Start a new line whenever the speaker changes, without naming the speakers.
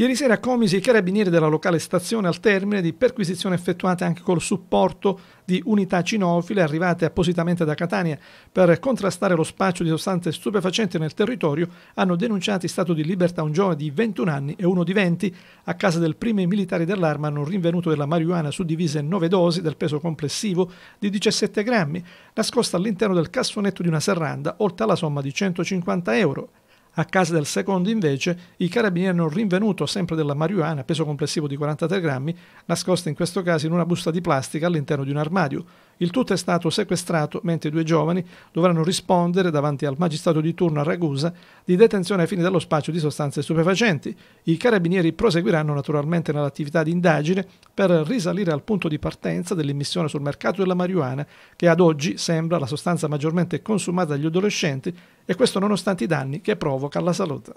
Ieri sera a Comisi i carabinieri della locale stazione al termine di perquisizioni effettuate anche col supporto di unità cinofile arrivate appositamente da Catania per contrastare lo spaccio di sostanze stupefacenti nel territorio hanno denunciato in stato di libertà un giovane di 21 anni e uno di 20. A casa del primo i militari dell'arma hanno rinvenuto della marijuana suddivisa in 9 dosi del peso complessivo di 17 grammi nascosta all'interno del cassonetto di una serranda oltre alla somma di 150 euro. A casa del secondo, invece, i carabinieri hanno rinvenuto sempre della marijuana, peso complessivo di 43 grammi, nascosta in questo caso in una busta di plastica all'interno di un armadio. Il tutto è stato sequestrato mentre i due giovani dovranno rispondere davanti al magistrato di turno a Ragusa di detenzione ai fini dello spaccio di sostanze stupefacenti. I carabinieri proseguiranno naturalmente nell'attività di indagine per risalire al punto di partenza dell'immissione sul mercato della marijuana che ad oggi sembra la sostanza maggiormente consumata dagli adolescenti e questo nonostante i danni che provoca alla salute.